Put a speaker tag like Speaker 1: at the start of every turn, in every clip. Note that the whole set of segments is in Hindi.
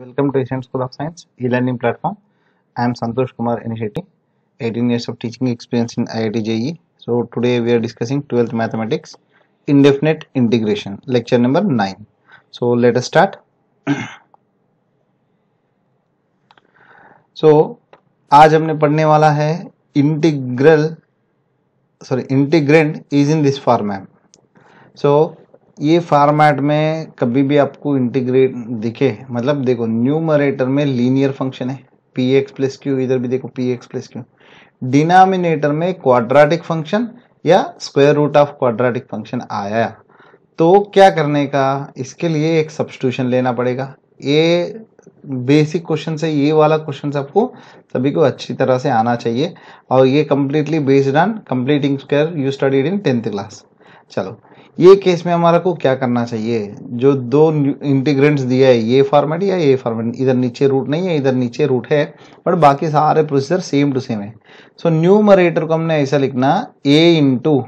Speaker 1: Welcome to Asian School of Science e-learning platform. I am Santosh Kumar Initiating, 18 years of teaching experience in IIT JE. So today we are discussing 12th mathematics indefinite integration lecture number 9. So let us start. so आज हमने पढ़ने वाला है integral sorry integrand is in this form ma'am so ये फॉर्मेट में कभी भी आपको इंटीग्रेट दिखे मतलब देखो न्यूमरेटर में लीनियर फंक्शन है पी एक्स प्लस क्यू इधर भी देखो p x plus q denominator में क्वाड्रेटिक फंक्शन या square root of quadratic function आया तो क्या करने का इसके लिए एक सब्सटूशन लेना पड़ेगा ये बेसिक क्वेश्चन से ये वाला क्वेश्चन आपको सभी को अच्छी तरह से आना चाहिए और ये completely based on completing square you studied in tenth class चलो ये केस में हमारा को क्या करना चाहिए जो दो इंटीग्रेंट्स दिया है ये फॉर्मेट या ये फॉर्मेट इधर नीचे रूट नहीं है इधर नीचे रूट है बट बाकी सारे प्रोसीजर सेम टू सेम है सो so, न्यूमरेटर को हमने ऐसा लिखना a into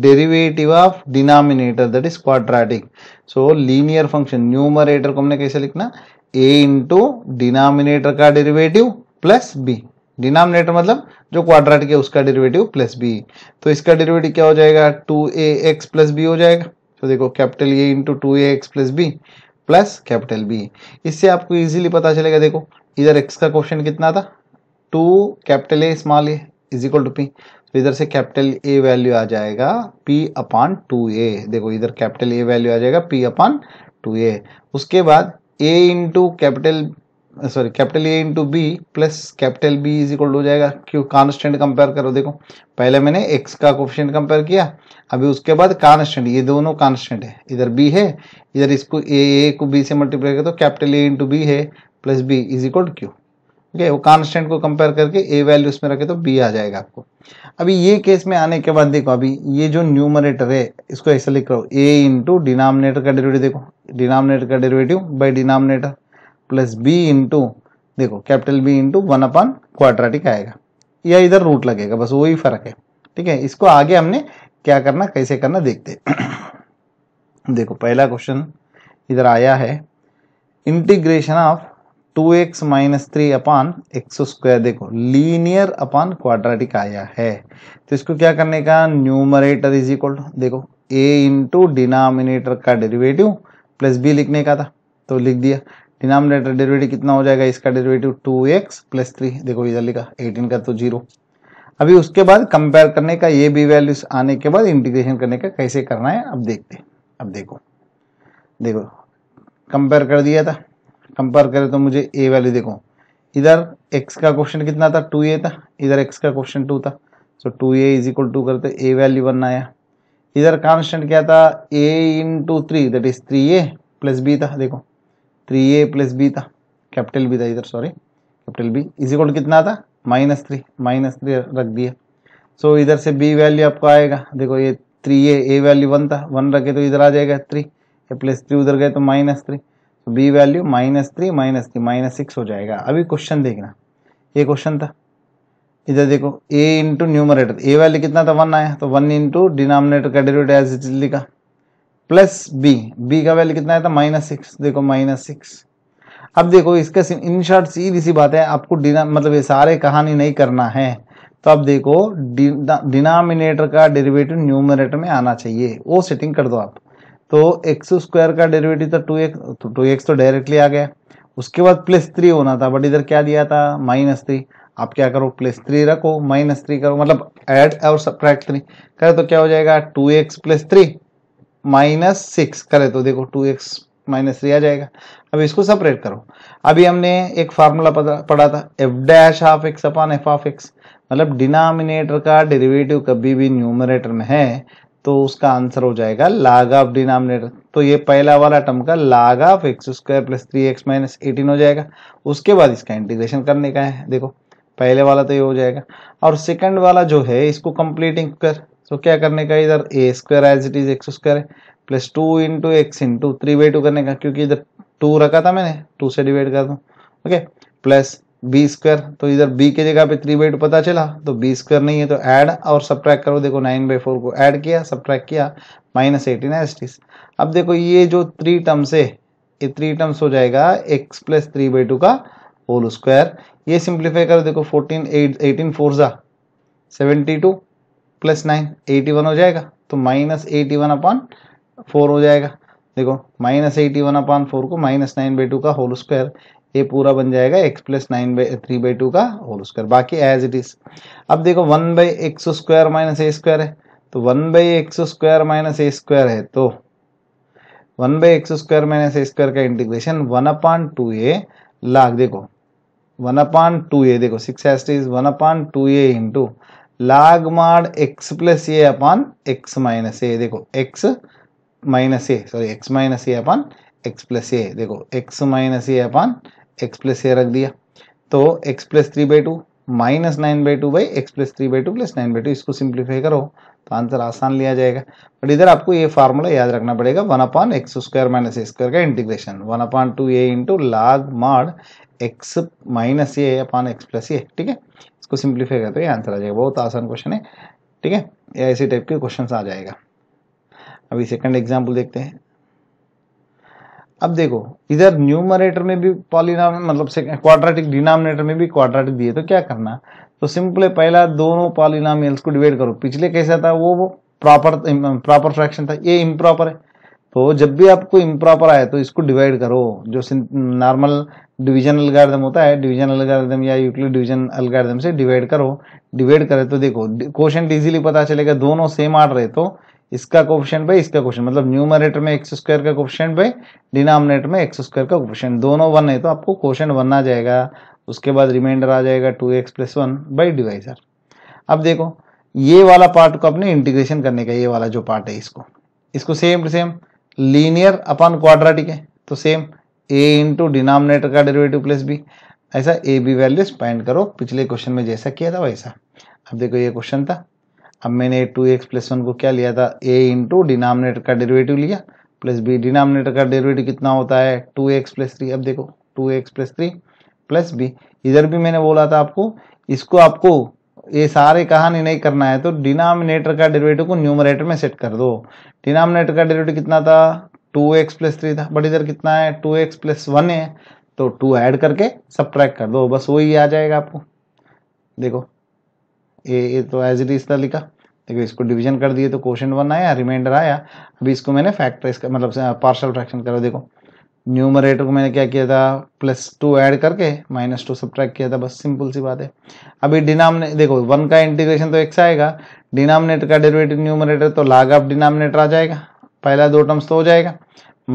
Speaker 1: derivative of denominator that is quadratic so linear function numerator को हमने कैसे लिखना ए इंटू डिनोमिनेटर का डेरिवेटिव प्लस बी डिनामिनेटर मतलब जो क्वाड्रेटिक है उसका डेरिवेटिव प्लस बी तो इसका डेरिवेटिव क्या हो जाएगा two a x plus b हो जाएगा तो देखो capital A into two a x plus b plus capital B इससे आपको इजीली पता चलेगा देखो इधर एक्स का क्वेश्चन कितना था two capital A small a is equal to p तो इधर से कैपिटल ए वैल्यू आ जाएगा पी अपॉन टू ए देखो इधर कैपिटल ए वैल्यू आ जाएगा पी अपॉन टू ए उसके बाद a into capital sorry capital A into b plus capital B is equal हो जाएगा क्यों कॉन्स्टेंट कंपेयर करो देखो पहले मैंने एक्स का कोफिशियंट कंपेयर किया अभी उसके बाद कॉन्स्टेंट ये दोनों कॉन्स्टेंट है इधर बी है इधर इसको ए ए को बी से मल्टीप्लाई करो तो कैपिटल ए इंटू बी है plus b is equal q ठीक है वो कॉन्स्टेंट को कंपेयर करके ए वैल्यू उसमें रखे तो बी आ जाएगा आपको अभी ये केस में आने के बाद देखो अभी ये जो न्यूमरेटर है इसको ऐसा लिख रहा हूँ ए इंटू डिनोमिनेटर का डेरिवेटिव देखो डिनोमिनेटर का derivative by denominator plus b into देखो capital B into one upon quadratic आएगा या इधर रूट लगेगा बस वही फर्क है ठीक है इसको आगे हमने क्या करना कैसे करना देखते देखो पहला क्वेश्चन इधर आया है integration of two x minus three upon x square देखो लीनियर अपॉन क्वाड्रेटिक आया है तो इसको क्या करने का न्यूमरेटर इज इक्वल देखो ए इंटू डिनोमिनेटर का डेरिवेटिव प्लस बी लिखने का था तो लिख दिया डिनोमिनेटर डेरिवेटिव कितना हो जाएगा इसका derivative two x plus three देखो इधर लिखा एटीन का तो जीरो अभी उसके बाद कंपेयर करने का ये बी वैल्यूज आने के बाद इंटीग्रेशन करने का कैसे करना है अब देखते अब देखो देखो कंपेयर कर दिया था कंपेयर करें तो मुझे ए वैल्यू देखो इधर एक्स का क्वेश्चन कितना था टू ए था इधर एक्स का क्वेश्चन टू था so two a is equal to करते ए वैल्यू वन आया इधर कांस्टेंट क्या था a in two three that is three a plus b था देखो थ्री ए प्लस बी था कैपिटल बी था इधर sorry capital B is equal कितना था माइनस थ्री माइनस थ्री रख दिया सो so, इधर से बी वैल्यू आपको आएगा देखो ये three a a value one था वन रखे तो इधर आ जाएगा थ्री ए प्लस थ्री उधर गए तो माइनस थ्री तो b value minus three minus three minus six हो जाएगा अभी क्वेश्चन देखना ये क्वेश्चन था इधर देखो a into numerator a value कितना था वन आया तो वन इंटू डिनोमिनेटर का डेरिवेटिव एज इट लिखा प्लस बी बी का वैल्यू कितना आया था माइनस सिक्स देखो माइनस सिक्स अब देखो इसका इन शॉर्ट सीधी सी बात है आपको मतलब ये सारे कहानी नहीं करना है तो अब देखो डिनोमिनेटर का डेरिवेटिव न्यूमरेटर में आना चाहिए वो सेटिंग कर दो आप तो एक्स स्क्वायर का डेरिवेटिव था टू एक्स तो टू एक्स तो डायरेक्टली आ गया उसके बाद प्लस थ्री होना था बट इधर क्या दिया था माइनस थ्री आप क्या करो प्लस थ्री रखो माइनस थ्री करो मतलब ऐड और सब्ट्रैक्ट थ्री करें तो क्या हो जाएगा two x plus three minus six करे तो देखो टू एक्स माइनस थ्री आ जाएगा अब इसको सेपरेट करो अभी हमने एक फार्मूला पढ़ा था f dash of x upon f of x मतलब डिनोमिनेटर का डेरिवेटिव कभी भी न्यूमरेटर में है तो उसका आंसर हो जाएगा लाग ऑफ डिनोमिनेटर तो ये पहला वाला टर्म का log of x square plus three x minus eighteen हो जाएगा उसके बाद इसका इंटीग्रेशन करने का है देखो पहले वाला तो ये हो जाएगा और सेकंड वाला जो है इसको कंप्लीटिंग कर तो क्या करने का इधर a square as it is x square है plus two into x into three by two करने का क्योंकि इधर टू रखा था मैंने टू से डिवाइड कर दूँ ओके प्लस बी स्क्वायर तो इधर बी के जगह पे थ्री बाई टू पता चला तो बी स्क्वायर नहीं है तो ऐड और सब्ट्रैक्ट करो देखो नाइन बाई फोर को ऐड किया सब्ट्रैक्ट किया माइनस एटीन एस अब देखो ये जो थ्री टर्म्स है ये थ्री टर्म्स हो जाएगा x plus three by two का होल स्क्वायर ये सिंप्लीफाई करो देखो फोर्टीन एट एटीन फोर ज़ा seventy two plus nine eighty one हो जाएगा तो minus eighty one upon four हो जाएगा देखो minus eighty one upon four को माइनस नाइन बाई टू का होल स्क्वायर ये पूरा बन जाएगा x plus nine by three by two का होल स्क्वायर बाकी एज इट इज अब देखो one by x square minus a square है तो one by x square minus a square है तो one by x square minus a square का integration one upon two a log देखो वन अपॉन टू ए देखो six s t is one upon two a into log mod x plus a upon x minus a देखो x minus a sorry x minus a upon x plus a देखो x minus a upon x plus a रख दिया तो x plus three by two minus nine by two by x plus three by two plus nine by two इसको सिंप्लीफाई करो तो आंसर आसान लिया जाएगा बट इधर आपको ये फार्मूला याद रखना पड़ेगा one upon x square minus a square का integration one upon two a into log mod x minus a upon x plus a ठीक है इसको सिंप्लीफाई करते हुए आंसर आ जाएगा बहुत आसान क्वेश्चन है ठीक है या इसी टाइप के क्वेश्चन आ जाएगा अभी सेकंड एग्जाम्पल देखते हैं अब देखो इधर न्यूमरेटर में भी पॉलिनाम मतलब क्वाड्रेटिक डिनोमिनेटर में भी क्वाड्रेटिक दिए तो क्या करना तो सिंपल है पहला दोनों पॉलिनाम को डिवाइड करो पिछले कैसा था वो प्रॉपर प्रॉपर फ्रैक्शन था ये इम्प्रॉपर है तो जब भी आपको इम्प्रॉपर आए तो इसको डिवाइड करो जो नॉर्मल डिविजन अलगार्दम होता है डिविजन अलगार्दम या यूक्लिड डिविजन अलगार्दम से डिवाइड करो डिवाइड करे तो देखो क्वेश्चन इजीली पता चलेगा दोनों सेम आर्डर है तो इसका क्वेश्चन बाई इसका क्वेश्चन मतलब न्यूमरेटर में एक्स स्क्वायर का क्वेश्चन बाई डिनोमिनेटर में एक्स स्क्वायर का क्वेश्चन दोनों वन है तो आपको क्वेश्चन वन आ जाएगा उसके बाद रिमाइंडर आ जाएगा two x plus one by divisor अब देखो ये वाला पार्ट को अपने इंटीग्रेशन करने का ये वाला जो पार्ट है इसको इसको same to same linear upon quadratic है तो सेम ए इंटू डिनोमिनेटर का डेरिवेटिव प्लस बी ऐसा ए बी वैल्यूज फाइंड करो पिछले क्वेश्चन में जैसा किया था वैसा अब देखो ये क्वेश्चन था अब मैंने टू एक्स प्लस वन को क्या लिया था ए इंटू डिनामिनेटर का डेरिवेटिव लिया प्लस बी डिनामिनेटर का डेरिवेटिव कितना होता है टू एक्स प्लस थ्री अब देखो two x plus three plus b इधर भी मैंने बोला था आपको इसको आपको ये सारे कहानी नहीं करना है तो डिनामिनेटर का डेरिवेटिव को न्यूमरेटर में सेट कर दो डिनामिनेटर का डेरिवेटिव कितना था टू एक्स प्लस थ्री था बट इधर कितना है टू एक्स प्लस वन है तो टू ऐड करके सब कर दो बस वही आ जाएगा आपको देखो ए तो एज इट इज था लिखा देखो इसको डिवीजन कर दिए तो क्वेश्चन वन आया रिमाइंडर आया अभी इसको मैंने फैक्टराइज कर मतलब पार्शल फ्रैक्शन करो देखो न्यूमरेटर को मैंने क्या किया था प्लस टू ऐड करके माइनस टू सब्ट्रैक्ट किया था बस सिंपल सी बात है अभी डिनामने देखो वन का इंटीग्रेशन तो एक्स आएगा डिनामिनेटर का डेरिवेटिव न्यूमरेटर तो लाग ऑफ डिनामिनेटर आ जाएगा पहला दो टर्म्स तो हो जाएगा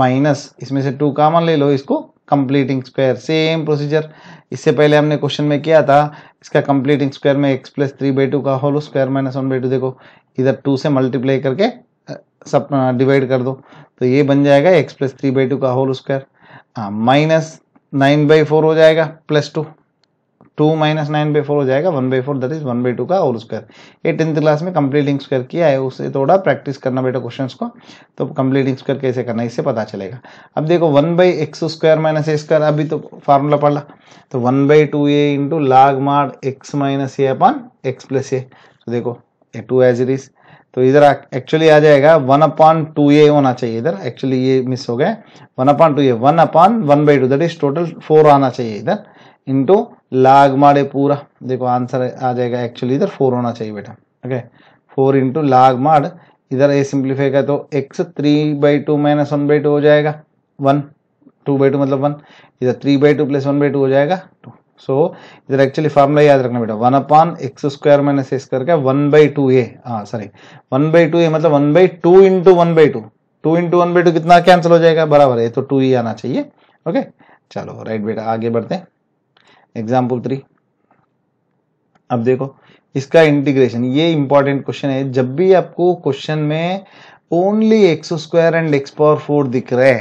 Speaker 1: माइनस इसमें से टू कामन ले लो इसको कंप्लीटिंग स्क्वायर सेम प्रोसीजर इससे पहले हमने क्वेश्चन में किया था इसका कंप्लीटिंग स्क्वायर में x plus three by two का whole square minus one by two देखो इधर टू से मल्टीप्लाई करके सब डिवाइड कर दो तो ये बन जाएगा x plus three by two का whole square minus nine by four हो जाएगा plus two two minus nine by four हो जाएगा one by four that is one by two का और स्क्वायर ये टेंथ क्लास में कंप्लीट इंक स्क्वायर किया है उससे थोड़ा प्रैक्टिस करना बेटा क्वेश्चन को तो कंप्लीट इंक स्क्वायर कैसे करना इससे पता चलेगा अब देखो one by x square minus a square अभी तो फार्मूला ला तो one by two a into log mod x minus a upon x plus a तो देखो a two as it is तो इधर एक्चुअली आ जाएगा वन अपॉन टू ए होना चाहिए इधर एक्चुअली ये मिस हो गया one upon two a one upon one by two that is total four आना चाहिए इधर इंटू लाग मारे पूरा देखो आंसर आ जाएगा एक्चुअली इधर फोर होना चाहिए बेटा ओके फोर इंटू लाग मार इधर ए सिंप्लीफाई का तो x three by two minus one by two हो जाएगा वन टू बाई टू मतलब वन इधर three by two plus one by two हो जाएगा टू सो इधर एक्चुअली फार्मूला याद रखना बेटा one upon x square minus a square का वन बाई टू ए हाँ sorry one by two a मतलब one by two into one by two two into one by two कितना कैंसिल हो जाएगा बराबर है तो टू ही आना चाहिए ओके चलो राइट बेटा आगे बढ़ते हैं एग्जाम्पल थ्री अब देखो इसका इंटीग्रेशन ये इंपॉर्टेंट क्वेश्चन है जब भी आपको क्वेश्चन में only x square and x power four दिख रहे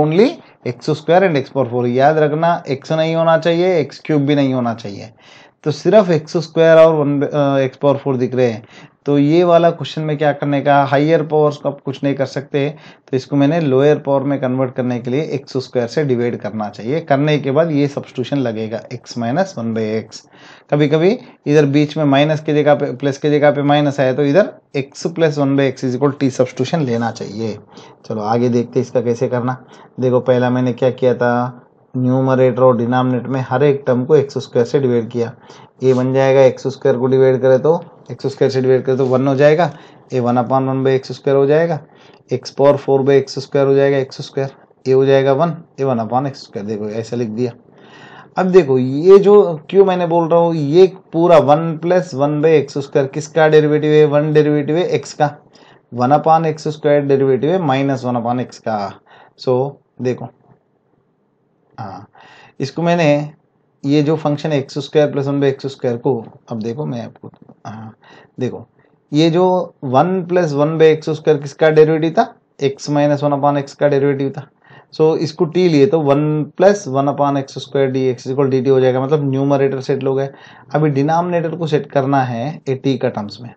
Speaker 1: only x square and x power four याद रखना एक्स नहीं होना चाहिए एक्स क्यूब भी नहीं होना चाहिए तो सिर्फ एक्स स्क्वायर और वन एक्स पावर फोर दिख रहे हैं तो ये वाला क्वेश्चन में क्या करने का हाइयर पावर्स को आप कुछ नहीं कर सकते तो इसको मैंने लोअर पावर में कन्वर्ट करने के लिए एक्स स्क्वायर से डिवाइड करना चाहिए करने के बाद ये सब्सटूशन लगेगा x minus one by x कभी कभी इधर बीच में माइनस की जगह पे प्लस की जगह पे माइनस आया तो इधर x plus one by x is equal t substitution लेना चाहिए चलो आगे देखते इसका कैसे करना देखो पहला मैंने क्या किया था न्यूमरेटर और डिनामिनेटर में हर एक टर्म को एक्स स्क्वायर से डिवाइड किया ये बन जाएगा एक्स स्क्वायर को डिवाइड करें तो एक्स स्क्वायर से डिवाइड करें तो वन हो जाएगा a one upon one by x square हो जाएगा x power four by x square हो जाएगा एक्स स्क्वायर ए हो जाएगा one a one upon x square देखो ऐसा लिख दिया अब देखो ये जो क्यों मैंने बोल रहा हूँ ये पूरा one plus one by x square किसका डेरिवेटिव है वन डेरिवेटिव है एक्स का one upon x square derivative है माइनस वन अपॉन एक्स का सो so, देखो हाँ इसको मैंने ये जो फंक्शन है x square plus one by x square को अब देखो मैं आपको हाँ देखो ये जो one plus one by x square किसका डेरिवेटिव था x minus one upon x का डेरिवेटिव था सो so, इसको टी लिए तो one plus one upon x square d x equal d t हो जाएगा मतलब न्यूमरेटर सेट लोग है अभी डिनोमिनेटर को सेट करना है ए टी का टर्म्स में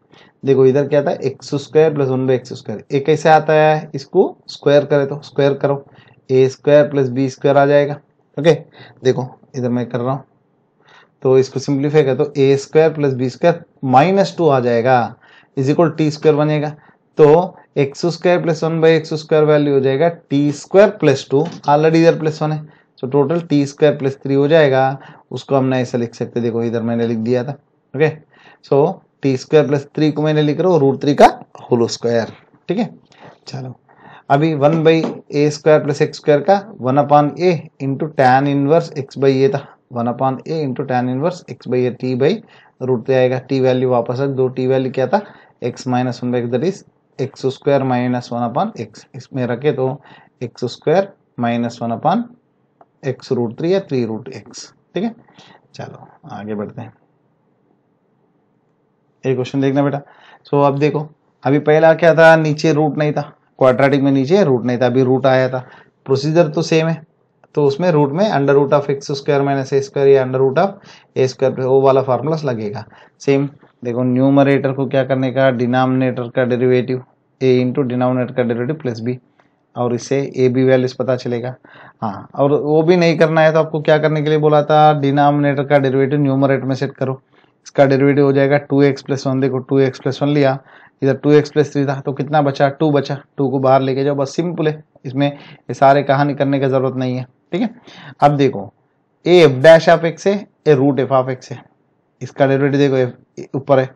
Speaker 1: देखो इधर क्या था x square plus one by x square a कैसे आता है इसको स्क्वायर करे तो स्क्वायर करो a square plus b square आ जाएगा ओके देखो इधर मैं कर रहा हूँ तो इसको सिंप्लीफाई कर तो a square plus b square minus two आ जाएगा इज इक्वल टी स्क्वायर बनेगा तो x square plus one by x square value हो जाएगा t square plus two already इधर प्लस वन है तो total t square plus three हो जाएगा उसको हमने ऐसा लिख सकते देखो इधर मैंने लिख दिया था okay so t square plus three को मैंने लिख रहा हूँ रूट थ्री का होल स्क्वायर ठीक है चलो अभी one by a square plus x square का one upon a into tan inverse x by a था one upon a into tan inverse x by a t by root three आएगा टी वैल्यू वापस रख दो टी वैल्यू क्या था x minus one by that is x square minus one upon x इसमें रखे तो x square minus one upon x root three या थ्री रूट एक्स ठीक है चलो आगे बढ़ते हैं एक क्वेश्चन देखना बेटा सो अब देखो अभी पहला क्या था नीचे रूट नहीं था क्वाड्रेटिक में नीचे रूट नहीं था अभी रूट आया था प्रोसीजर तो सेम है तो उसमें रूट में under root of x square minus a square या under root of a square वो वाला फार्मूला लगेगा सेम देखो न्यूमरेटर को क्या करने का डिनामिनेटर का डेरिवेटिव ए इंटू डिनोमिनेटर का डेरिवेटिव प्लस बी और इससे ए बी वैल्यूज पता चलेगा हाँ और वो भी नहीं करना है तो आपको क्या करने के लिए बोला था डिनोमिनेटर का डेरिवेटिव न्यूमरेटर में सेट करो इसका डेरिवेटिव हो जाएगा टू एक्स प्लस वन देखो टू एक्स प्लस वन लिया इधर टू एक्स प्लस थ्री था तो कितना बचा टू बचा टू को बाहर लेके जाओ बस सिंपल है इसमें ये सारे कहानी करने की ज़रूरत नहीं है ठीक है अब देखो a f dash of x है a root f of x है इसका डेरिवेटिव देखो ऊपर है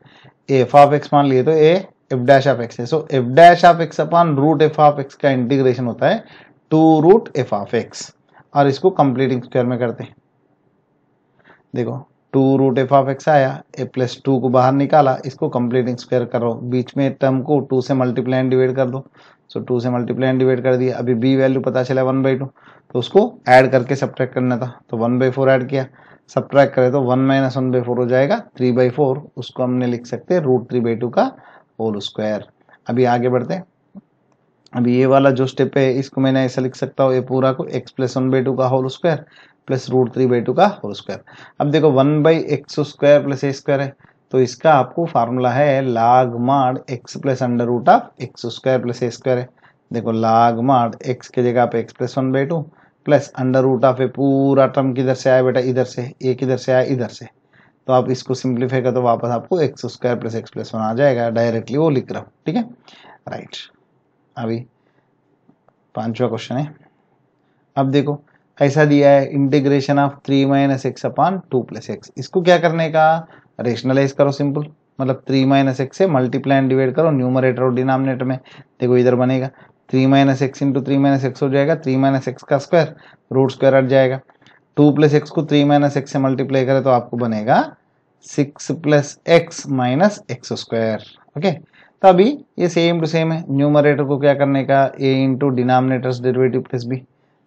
Speaker 1: ए एफ ऑफ एक्स मान लिए तो a f dash of x है so f dash of x upon root f of x का इंटीग्रेशन होता है two root f of x और इसको कंप्लीटिंग स्क्वायर में करते हैं देखो two root f of x आया ए प्लस टू को बाहर निकाला इसको कंप्लीटिंग स्क्वायर करो बीच में टर्म को टू से मल्टीप्लाई एंड डिवाइड कर दो सो so, टू से मल्टीप्लाई एंड डिवाइड कर दिया अभी बी वैल्यू पता चला वन बाई टू तो उसको ऐड करके सब्ट्रैक्ट करना था तो वन बाई फोर ऐड किया सब्ट्रैक्ट करें तो one minus one by four हो जाएगा थ्री बाई फोर उसको हमने लिख सकते हैं रूट थ्री बाई टू का होल स्क्वायर अभी आगे बढ़ते हैं अभी ये वाला जो स्टेप है इसको मैंने ऐसा लिख सकता हूँ ये पूरा को x plus one by two का whole square plus root three by two का होल स्क्वायर अब देखो one by x square plus a square है तो इसका आपको फार्मूला है log mod x plus under root of x square plus a square है देखो लाग मार्ड एक्स की जगह आप x plus one by two plus under root of a पूरा टर्म किधर से आया बेटा इधर से एक इधर से आया इधर से तो आप इसको सिंप्लीफाई कर तो वापस आपको x square plus x plus one आ जाएगा डायरेक्टली वो लिख रहा हूँ ठीक है राइट अभी पांचवा क्वेश्चन है अब देखो ऐसा दिया है integration of three minus x upon two plus x इसको क्या करने का रेशनलाइज करो सिंपल मतलब थ्री माइनस एक्स से मल्टीप्लाई एंड डिवाइड करो न्यूमरेटर और डिनोमिनेटर में देखो इधर बनेगा three minus x into three minus x हो जाएगा थ्री माइनस एक्स का स्क्वायर रूट स्क्वायर हट जाएगा टू प्लस एक्स को थ्री माइनस एक्स से मल्टीप्लाई करें तो आपको बनेगा six plus x minus x square okay तो अभी ये सेम टू सेम है न्यूमरेटर को क्या करने का a into denominator's derivative plus b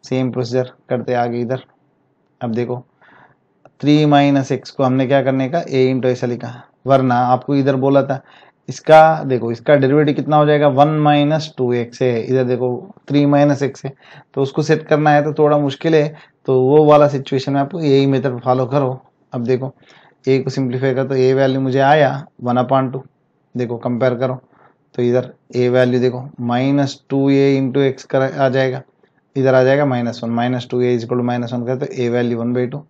Speaker 1: same procedure करते आगे इधर अब देखो थ्री माइनस एक्स को हमने क्या करने का ए इंटू ऐसा लिखा वरना आपको इधर बोला था इसका देखो इसका डेरिवेटिव कितना हो जाएगा वन माइनस टू एक्स है इधर देखो थ्री माइनस एक्स है तो उसको सेट करना है तो थोड़ा मुश्किल है तो वो वाला सिचुएशन में आपको यही मेथड फॉलो करो अब देखो ए को सिंप्लीफाई कर तो ए वैल्यू मुझे आया वन अपॉन टू देखो कंपेयर करो तो इधर ए वैल्यू देखो minus two a into x कर आ जाएगा इधर आ जाएगा minus one minus two a equal two minus one कर तो a value one by two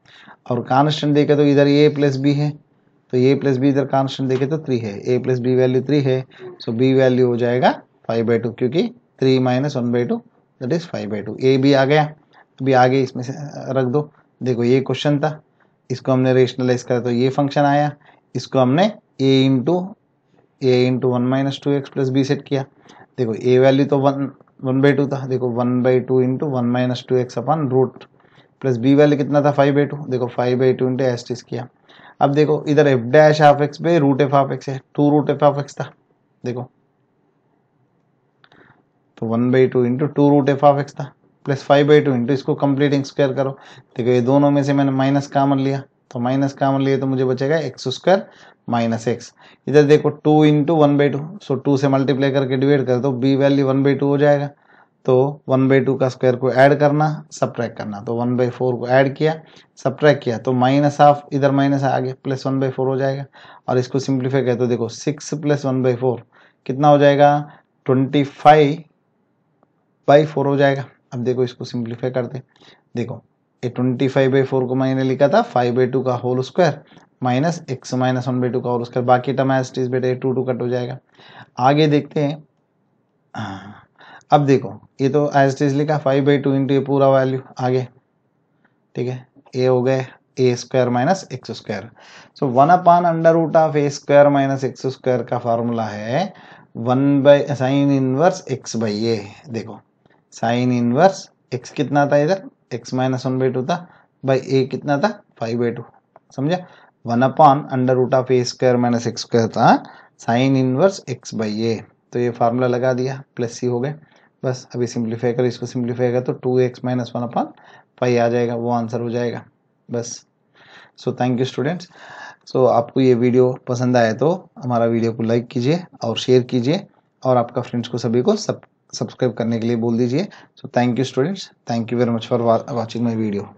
Speaker 1: और कांस्टेंट देखे तो इधर ए प्लस बी है तो ए प्लस बी इधर कांस्टेंट देखे तो थ्री है a plus b value three है सो बी वैल्यू हो जाएगा फाइव बाई टू क्योंकि three minus one by two that is five by two a भी आ गया अभी आगे इसमें से रख दो देखो ये क्वेश्चन था इसको हमने रेशनलाइज करा तो ये फंक्शन आया इसको हमने a into a into one minus two x plus b set किया देखो ए वैल्यू तो वन वन बाई टू था देखो one by two into one minus two x upon root plus b value कितना था फाइव बाई टू देखो फाइव बाई टू इंटू एस किया अब देखो इधर एफ डैश एफ एक्स पे रूट एफ एफ एक्स है two root f f x था देखो तो one by two into two root f f x था plus five by two into इसको कंप्लीटिंग स्क्वायर करो देखो ये दोनों में से मैंने माइनस कामन लिया तो माइनस कामन लिए तो मुझे बचेगा एक्स स्क्वायर माइनस एक्स इधर देखो two into one by two so two से मल्टीप्लाई करके डिवाइड कर दो b value one by two हो जाएगा तो वन बाई टू का स्क्वायर को ऐड करना सब करना तो वन बाई फोर को ऐड किया सब किया तो माइनस ऑफ इधर माइनस आ गया प्लस वन बाई फोर हो जाएगा और इसको सिंप्लीफाई करें तो देखो six plus one by four कितना हो जाएगा ट्वेंटी फाइव बाई फोर हो जाएगा अब देखो इसको सिंप्लीफाई कर दे देखो ये ट्वेंटी फाइव बाई फोर को मैंने लिखा था फाइव बाई टू का whole square minus x minus one by two का होल स्क्वायर बाकी टर्म एस टीज बेटा टू टू कट हो जाएगा आगे देखते हैं हाँ। अब देखो ये तो एज टीज लिखा फाइव बाई टू इंटू ये पूरा वैल्यू आगे ठीक है ए हो गए a square minus x square so one upon under root of a square minus x square का फॉर्मूला है one by sine inverse x by a देखो साइन इनवर्स एक्स कितना था इधर x minus one by two था बाई ए कितना था फाइव बाई टू समझा one upon under root of a square minus x square था sine inverse x by a तो ये फार्मूला लगा दिया प्लस सी हो गए बस अभी सिंप्लीफाई करो इसको सिंप्लीफाई कर तो two x minus one upon five आ जाएगा वो आंसर हो जाएगा बस सो थैंक यू स्टूडेंट्स सो आपको ये वीडियो पसंद आए तो हमारा वीडियो को लाइक कीजिए और शेयर कीजिए और आपका फ्रेंड्स को सभी को सब सब्सक्राइब करने के लिए बोल दीजिए so thank you students thank you very much for watching my video